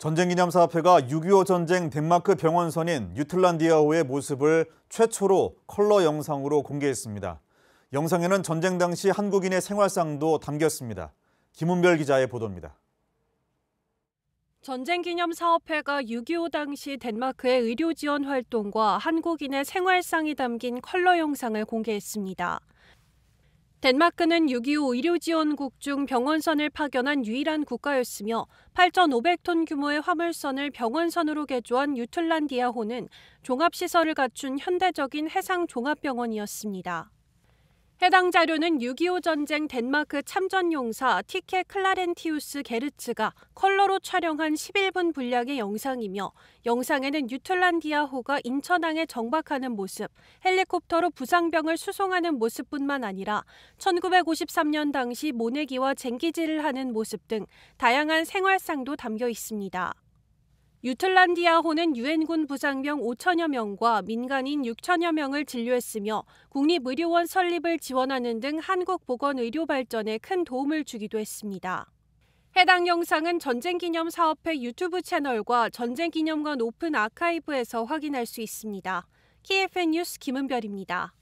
전쟁기념사업회가 6.25 전쟁 덴마크 병원선인 뉴틀란디아호의 모습을 최초로 컬러 영상으로 공개했습니다. 영상에는 전쟁 당시 한국인의 생활상도 담겼습니다. 김은별 기자의 보도입니다. 전쟁기념사업회가 6.25 당시 덴마크의 의료 지원 활동과 한국인의 생활상이 담긴 컬러 영상을 공개했습니다. 덴마크는 6.25 의료지원국 중 병원선을 파견한 유일한 국가였으며 8,500톤 규모의 화물선을 병원선으로 개조한 유틀란디아호는 종합시설을 갖춘 현대적인 해상종합병원이었습니다. 해당 자료는 6.25 전쟁 덴마크 참전 용사 티케 클라렌티우스 게르츠가 컬러로 촬영한 11분 분량의 영상이며 영상에는 뉴틀란디아호가 인천항에 정박하는 모습, 헬리콥터로 부상병을 수송하는 모습뿐만 아니라 1953년 당시 모내기와 쟁기질을 하는 모습 등 다양한 생활상도 담겨 있습니다. 유틀란디아호는 유엔군 부상병 5천여 명과 민간인 6천여 명을 진료했으며 국립의료원 설립을 지원하는 등 한국 보건 의료 발전에 큰 도움을 주기도 했습니다. 해당 영상은 전쟁기념사업회 유튜브 채널과 전쟁기념관 오픈 아카이브에서 확인할 수 있습니다. KFN 뉴스 김은별입니다.